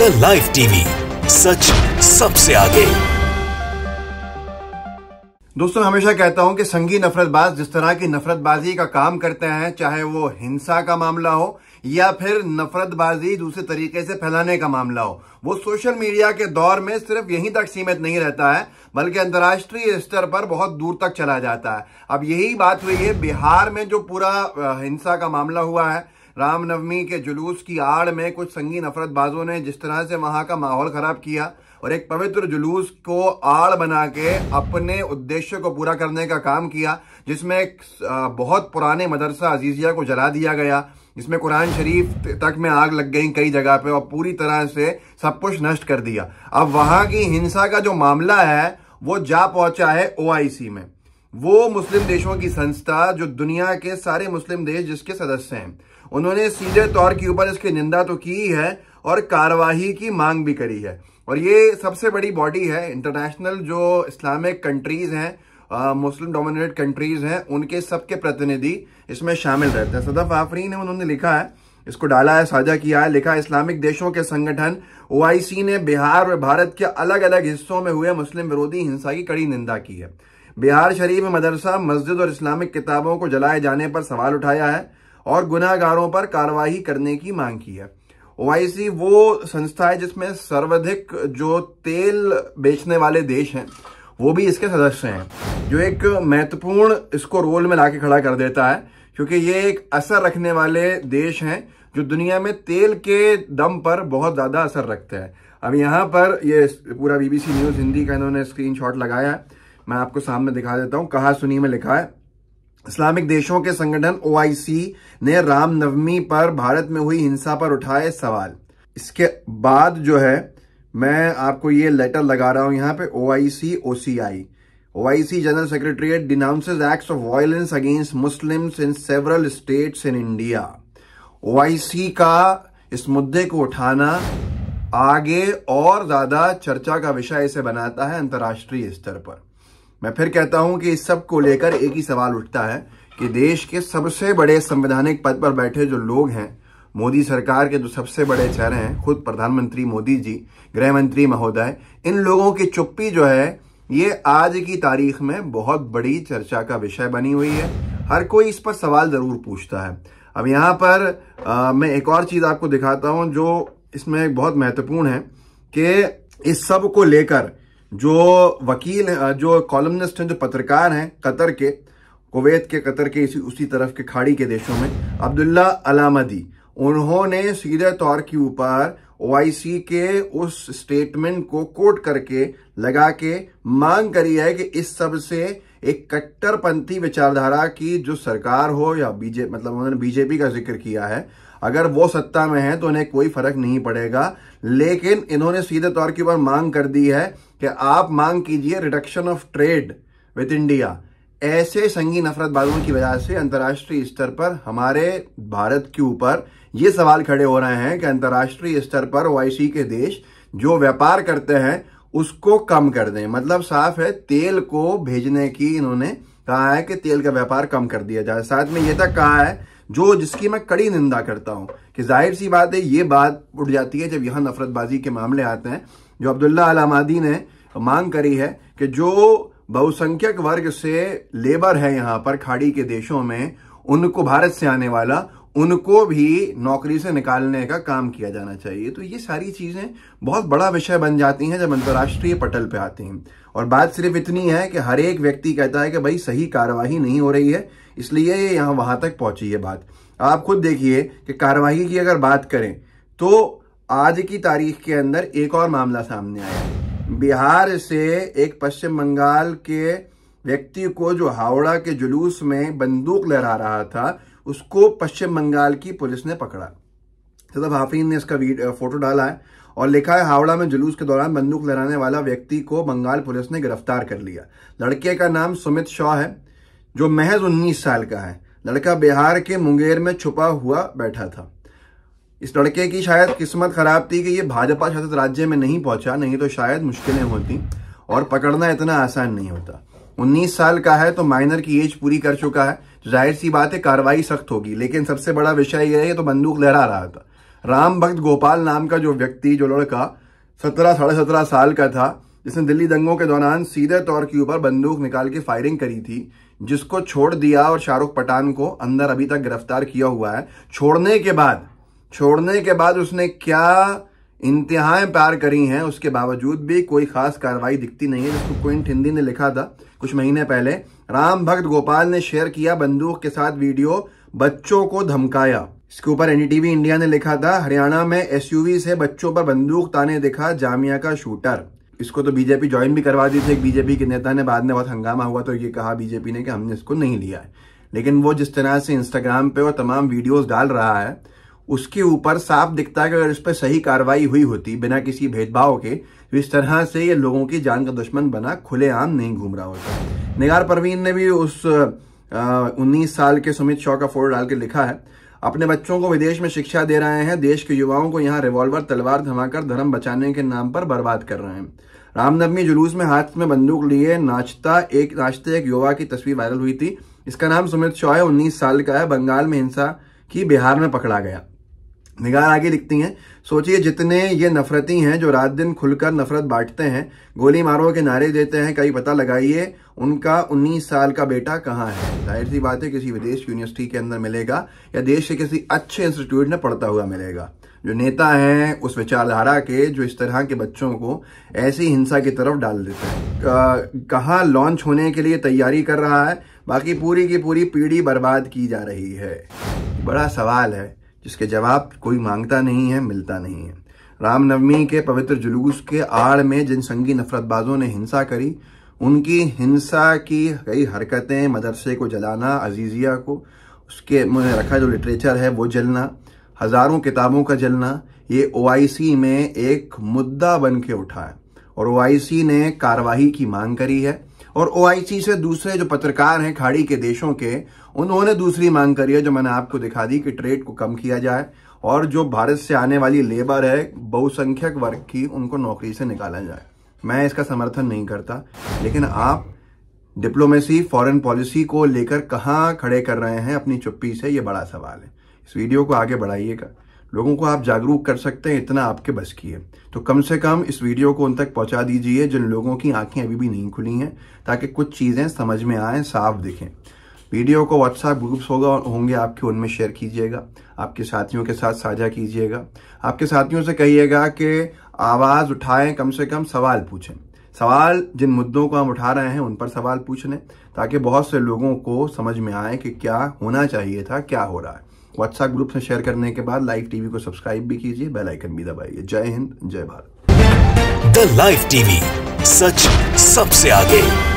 the live TV सच सबसे आगे दोस्तों हमेशा कहता हूं कि संगी नफरतबाज जिस तरह की नफरतबाजी का काम करते हैं चाहे वो हिंसा का मामला हो या फिर नफरतबाजी दूसरे तरीके से फैलाने का मामला हो वो सोशल मीडिया के दौर में सिर्फ यहीं तक सीमित नहीं रहता है बल्कि अंतर्राष्ट्रीय स्तर पर बहुत दूर तक चला जाता है अब यही बात हुई है बिहार में जो पूरा हिंसा का मामला हुआ है रामनवमी के जुलूस की आड़ में कुछ संगीन नफरतबाजों ने जिस तरह से वहां का माहौल खराब किया और एक पवित्र जुलूस को आड़ बना के अपने उद्देश्य को पूरा करने का काम किया जिसमें एक बहुत पुराने मदरसा अजीजिया को जला दिया गया जिसमें कुरान शरीफ तक में आग लग गई कई जगह पे और पूरी तरह से सब कुछ नष्ट कर दिया अब वहां की हिंसा का जो मामला है वो जा पहुंचा है ओआईसी में वो मुस्लिम देशों की संस्था जो दुनिया के सारे मुस्लिम देश जिसके सदस्य हैं उन्होंने सीधे तौर के ऊपर इसकी निंदा तो की है और कार्यवाही की मांग भी करी है और ये सबसे बड़ी बॉडी है इंटरनेशनल जो इस्लामिक कंट्रीज हैं मुस्लिम डोमिनेटेड कंट्रीज हैं उनके सबके प्रतिनिधि इसमें शामिल रहते हैं सदफ आफरीन है उन्होंने लिखा है इसको डाला है साझा किया है लिखा इस्लामिक देशों के संगठन ओआईसी ने बिहार और भारत के अलग अलग हिस्सों में हुए मुस्लिम विरोधी हिंसा की कड़ी निंदा की है बिहार शरीफ में मदरसा मस्जिद और इस्लामिक किताबों को जलाए जाने पर सवाल उठाया है और गुनाहगारों पर कार्रवाई करने की मांग की है ओआईसी वो संस्था है जिसमें सर्वाधिक जो तेल बेचने वाले देश हैं वो भी इसके सदस्य हैं जो एक महत्वपूर्ण इसको रोल में लाके खड़ा कर देता है क्योंकि ये एक असर रखने वाले देश हैं जो दुनिया में तेल के दम पर बहुत ज़्यादा असर रखते हैं अब यहाँ पर ये पूरा बीबीसी न्यूज़ हिंदी का इन्होंने स्क्रीनशॉट लगाया है मैं आपको सामने दिखा देता हूं कहा सुनी में लिखा है इस्लामिक देशों के संगठन ओ ने रामनवमी पर भारत में हुई हिंसा पर उठाए सवाल इसके बाद जो है मैं आपको ये लेटर लगा रहा हूं यहाँ पे O OCI OIC general secretariat denounce acts of violence against Muslims in several states in India OIC का इस मुद्दे को उठाना आगे और ज्यादा चर्चा का विषय इसे बनाता है अंतर्राष्ट्रीय स्तर पर मैं फिर कहता हूं कि इस सब को लेकर एक ही सवाल उठता है कि देश के सबसे बड़े संवैधानिक पद पर बैठे जो लोग हैं मोदी सरकार के जो सबसे बड़े चेहरे हैं खुद प्रधानमंत्री मोदी जी गृह मंत्री महोदय इन लोगों की चुप्पी जो है ये आज की तारीख में बहुत बड़ी चर्चा का विषय बनी हुई है हर कोई इस पर सवाल ज़रूर पूछता है अब यहां पर आ, मैं एक और चीज़ आपको दिखाता हूं जो इसमें बहुत महत्वपूर्ण है कि इस सब को लेकर जो वकील हैं जो कॉलमनिस्ट हैं जो पत्रकार हैं कतर के कुवैत के कतर के इसी उसी तरफ के खाड़ी के देशों में अब्दुल्ला अलामदी उन्होंने सीधे तौर के ऊपर ओआईसी के उस स्टेटमेंट को कोट करके लगा के मांग करी है कि इस सब से एक कट्टरपंथी विचारधारा की जो सरकार हो या बीजेपी मतलब उन्होंने बीजेपी का जिक्र किया है अगर वो सत्ता में है तो उन्हें कोई फर्क नहीं पड़ेगा लेकिन इन्होंने सीधे तौर के ऊपर मांग कर दी है कि आप मांग कीजिए reduction of trade with India ऐसे संगी नफरत बाजों की वजह से अंतर्राष्ट्रीय स्तर पर हमारे भारत के ऊपर ये सवाल खड़े हो रहे हैं कि अंतर्राष्ट्रीय स्तर पर ओ के देश जो व्यापार करते हैं उसको कम कर दें मतलब साफ है तेल को भेजने की इन्होंने कहा है कि तेल का व्यापार कम कर दिया जाए साथ में ये तक कहा है जो जिसकी मैं कड़ी निंदा करता हूं कि जाहिर सी बात है ये बात उठ जाती है जब यहां नफरतबाजी के मामले आते हैं जो अब्दुल्ला अलामादी ने मांग करी है कि जो बहुसंख्यक वर्ग से लेबर है यहां पर खाड़ी के देशों में उनको भारत से आने वाला उनको भी नौकरी से निकालने का काम किया जाना चाहिए तो ये सारी चीज़ें बहुत बड़ा विषय बन जाती हैं जब अंतर्राष्ट्रीय पटल पे आते हैं और बात सिर्फ इतनी है कि हर एक व्यक्ति कहता है कि भाई सही कार्यवाही नहीं हो रही है इसलिए ये यहां वहां तक पहुंची है बात आप खुद देखिए कि कार्यवाही की अगर बात करें तो आज की तारीख के अंदर एक और मामला सामने आया बिहार से एक पश्चिम बंगाल के व्यक्ति को जो हावड़ा के जुलूस में बंदूक लहरा रहा था उसको पश्चिम बंगाल की पुलिस ने पकड़ा सदफ हाफिज ने इसका फोटो डाला है और लिखा है हावड़ा में जुलूस के दौरान बंदूक लहराने वाला व्यक्ति को बंगाल पुलिस ने गिरफ्तार कर लिया लड़के का नाम सुमित शाह है जो महज 19 साल का है लड़का बिहार के मुंगेर में छुपा हुआ बैठा था इस लड़के की शायद किस्मत खराब थी कि ये भाजपा शासित राज्य में नहीं पहुंचा नहीं तो शायद मुश्किलें होती और पकड़ना इतना आसान नहीं होता 19 साल का है तो माइनर की एज पूरी कर चुका है जाहिर सी बात है कार्रवाई सख्त होगी लेकिन सबसे बड़ा विषय यह है तो बंदूक लहरा रहा था राम भक्त गोपाल नाम का जो व्यक्ति जो लड़का सत्रह साढ़े सत्रह साल का था जिसने दिल्ली दंगों के दौरान सीधे तौर के ऊपर बंदूक निकाल के फायरिंग करी थी जिसको छोड़ दिया और शाहरुख पठान को अंदर अभी तक गिरफ्तार किया हुआ है छोड़ने के बाद छोड़ने के बाद उसने क्या इंतहाएं प्यार करी हैं उसके बावजूद भी कोई खास कार्रवाई दिखती नहीं है जिसको क्विंट हिंदी ने लिखा था कुछ महीने पहले राम भक्त गोपाल ने शेयर किया बंदूक के साथ वीडियो बच्चों को धमकाया इसके ऊपर एनडीटीवी इंडिया ने लिखा था हरियाणा में एसयूवी से बच्चों पर बंदूक ताने देखा जामिया का शूटर इसको तो बीजेपी ज्वाइन भी करवा दी थी एक बीजेपी के नेता ने बाद में बहुत हंगामा हुआ तो ये कहा बीजेपी ने कि हमने इसको नहीं लिया है लेकिन वो जिस तरह से इंस्टाग्राम पे और तमाम वीडियोस डाल रहा है उसके ऊपर साफ दिखता है कि अगर इस पर सही कार्रवाई हुई होती बिना किसी भेदभाव के तो इस तरह से ये लोगों की जान का दुश्मन बना खुलेआम नहीं घूम रहा होता निगार परवीन ने भी उस उन्नीस साल के सुमित शॉ का फोटो डाल के लिखा है अपने बच्चों को विदेश में शिक्षा दे रहे हैं देश के युवाओं को यहाँ रिवॉल्वर तलवार धमाकर धर्म बचाने के नाम पर बर्बाद कर रहे हैं रामनवमी जुलूस में हाथ में बंदूक लिए नाचता एक नाचते एक युवा की तस्वीर वायरल हुई थी इसका नाम सुमित शॉ है उन्नीस साल का है बंगाल में हिंसा की बिहार में पकड़ा गया निगार आगे लिखती हैं सोचिए जितने ये नफरती हैं जो रात दिन खुलकर नफरत बांटते हैं गोली मारो के नारे देते हैं कहीं पता लगाइए उनका 19 साल का बेटा कहाँ है जाहिर सी बात है किसी विदेश यूनिवर्सिटी के अंदर मिलेगा या देश के किसी अच्छे इंस्टीट्यूट में पढ़ता हुआ मिलेगा जो नेता हैं उस विचारधारा के जो इस तरह के बच्चों को ऐसी हिंसा की तरफ डाल देते हैं कहाँ लॉन्च होने के लिए तैयारी कर रहा है बाकी पूरी की पूरी पीढ़ी बर्बाद की जा रही है बड़ा सवाल है जिसके जवाब कोई मांगता नहीं है मिलता नहीं है रामनवमी के पवित्र जुलूस के आड़ में जिन संगी नफरतबाजों ने हिंसा करी उनकी हिंसा की कई हरकतें मदरसे को जलाना अजीजिया को उसके में रखा जो लिटरेचर है वो जलना हज़ारों किताबों का जलना ये ओआईसी में एक मुद्दा बन के उठा है और ओआईसी ने कार्रवाई की मांग करी है और ओ से दूसरे जो पत्रकार हैं खाड़ी के देशों के उन्होंने दूसरी मांग करी है जो मैंने आपको दिखा दी कि ट्रेड को कम किया जाए और जो भारत से आने वाली लेबर है बहुसंख्यक वर्ग की उनको नौकरी से निकाला जाए मैं इसका समर्थन नहीं करता लेकिन आप डिप्लोमेसी फॉरेन पॉलिसी को लेकर कहाँ खड़े कर रहे हैं अपनी चुप्पी से ये बड़ा सवाल है इस वीडियो को आगे बढ़ाइएगा लोगों को आप जागरूक कर सकते हैं इतना आपके बस की है तो कम से कम इस वीडियो को उन तक पहुंचा दीजिए जिन लोगों की आंखें अभी भी नहीं खुली हैं ताकि कुछ चीज़ें समझ में आएँ साफ दिखें वीडियो को व्हाट्सएप ग्रुप्स होगा होंगे आपके उनमें शेयर कीजिएगा आपके साथियों के साथ साझा कीजिएगा आपके साथियों से कहिएगा कि आवाज़ उठाएं कम से कम सवाल पूछें सवाल जिन मुद्दों को हम उठा रहे हैं उन पर सवाल पूछ लें ताकि बहुत से लोगों को समझ में आए कि क्या होना चाहिए था क्या हो रहा है व्हाट्सएप ग्रुप से शेयर करने के बाद लाइव टीवी को सब्सक्राइब भी कीजिए बेल आइकन भी दबाइए जय हिंद जय भारत द लाइव टीवी सच सबसे आगे